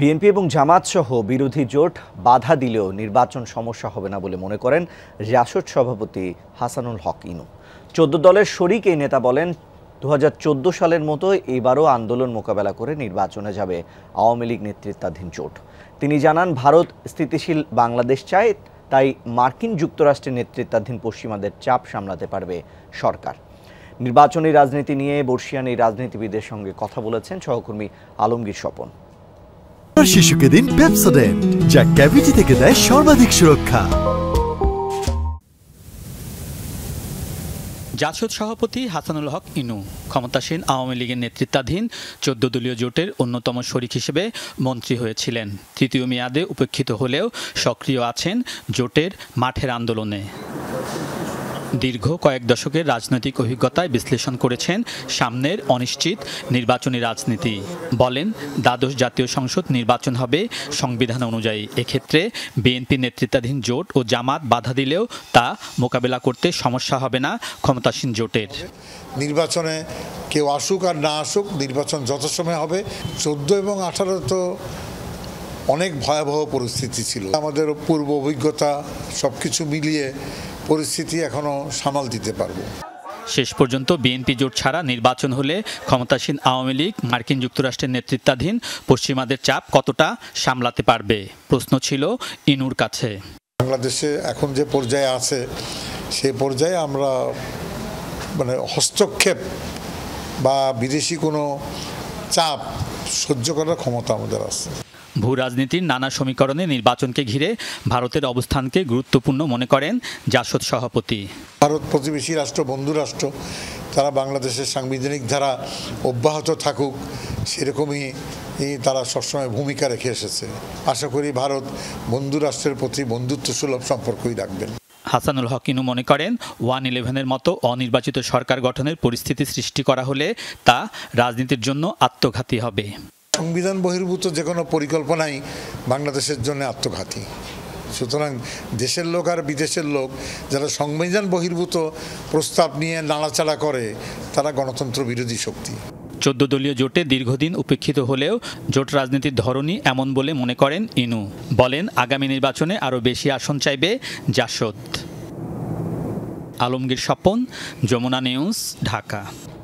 BNP এবং জামাত সহ বিরোধী জোট বাধা দিলেও নির্বাচন সমস্যা হবে না বলে মনে করেন রিয়াসত সভাপতি হাসানুল হক ইনু চোদ্দ দলের শরিক এই নেতা বলেন দু সালের মতো এবারও আন্দোলন মোকাবেলা করে নির্বাচনে যাবে আওয়ামী লীগ নেতৃত্বাধীন জোট তিনি জানান ভারত স্থিতিশীল বাংলাদেশ চায় তাই মার্কিন যুক্তরাষ্ট্রের নেতৃত্বাধীন পশ্চিমাদের চাপ সামলাতে পারবে সরকার নির্বাচনী রাজনীতি নিয়ে বর্ষিয়ান এই রাজনীতিবিদের সঙ্গে কথা বলেছেন সহকর্মী আলমগীর স্বপন আপনার শিশুকে দিন পেপসোডেন্ট যা ক্যাভিটি থেকে দেয় সর্বাধিক সুরক্ষা জাসদ সভাপতি হাসানুল হক ইনু ক্ষমতাসীন আওয়ামী লীগের নেতৃত্বাধীন চোদ্দ দলীয় জোটের অন্যতম শরিক হিসেবে মন্ত্রী হয়েছিলেন তৃতীয় মেয়াদে উপেক্ষিত হলেও সক্রিয় আছেন জোটের মাঠের আন্দোলনে দীর্ঘ কয়েক দশকের রাজনৈতিক অভিজ্ঞতায় বিশ্লেষণ করেছেন সামনের অনিশ্চিত নির্বাচনী রাজনীতি বলেন দ্বাদশ জাতীয় সংসদ নির্বাচন হবে সংবিধান অনুযায়ী এক্ষেত্রে বিএনপি নেতৃত্বাধীন জোট ও জামাত বাধা দিলেও তা মোকাবেলা করতে সমস্যা হবে না ক্ষমতাসীন জোটের নির্বাচনে কেউ আসুক আর না আসুক নির্বাচন যথাসময় হবে চোদ্দ এবং আঠারো তো অনেক ভয়াবহ পরিস্থিতি ছিল আমাদের পূর্ব অভিজ্ঞতা সব কিছু মিলিয়ে পরিস্থিতি এখনও সামাল দিতে পারবো শেষ পর্যন্ত বিএনপি জোট ছাড়া নির্বাচন হলে ক্ষমতাসীন আওয়ামী লীগ মার্কিন যুক্তরাষ্ট্রের নেতৃত্বাধীন পশ্চিমাদের চাপ কতটা সামলাতে পারবে প্রশ্ন ছিল ইনুর কাছে বাংলাদেশে এখন যে পর্যায়ে আছে সে পর্যায়ে আমরা মানে হস্তক্ষেপ বা বিদেশি কোনো চাপ সহ্য করার ক্ষমতা আমাদের আছে ভূ রাজনীতির নানা সমীকরণে নির্বাচনকে ঘিরে ভারতের অবস্থানকে গুরুত্বপূর্ণ মনে করেন জাসদ সভাপতি ভারত প্রতিবেশী রাষ্ট্র বন্ধু রাষ্ট্র তারা বাংলাদেশের সাংবিধানিক ধারা অব্যাহত থাকুক সেরকমই তারা সবসময় ভূমিকা রেখে এসেছে আশা করি ভারত বন্ধু রাষ্ট্রের প্রতি বন্ধুত্ব সুলভ সম্পর্কই রাখবেন হাসানুল হকিনু মনে করেন ওয়ান ইলেভেনের মতো অনির্বাচিত সরকার গঠনের পরিস্থিতি সৃষ্টি করা হলে তা রাজনীতির জন্য আত্মঘাতী হবে সংবিধান বহির্ভূত যে কোনো পরিকল্পনাই বাংলাদেশের জন্য আত্মঘাতী সুতরাং দেশের লোক আর বিদেশের লোক যারা সংবিধান বহির্ভূত প্রস্তাব নিয়ে নাড়াচাড়া করে তারা গণতন্ত্র বিরোধী শক্তি চোদ্দ দলীয় জোটে দীর্ঘদিন উপেক্ষিত হলেও জোট রাজনীতির ধরনই এমন বলে মনে করেন ইনু বলেন আগামী নির্বাচনে আরও বেশি আসন চাইবে জাসদ আলমগীর স্বপন যমুনা নিউজ ঢাকা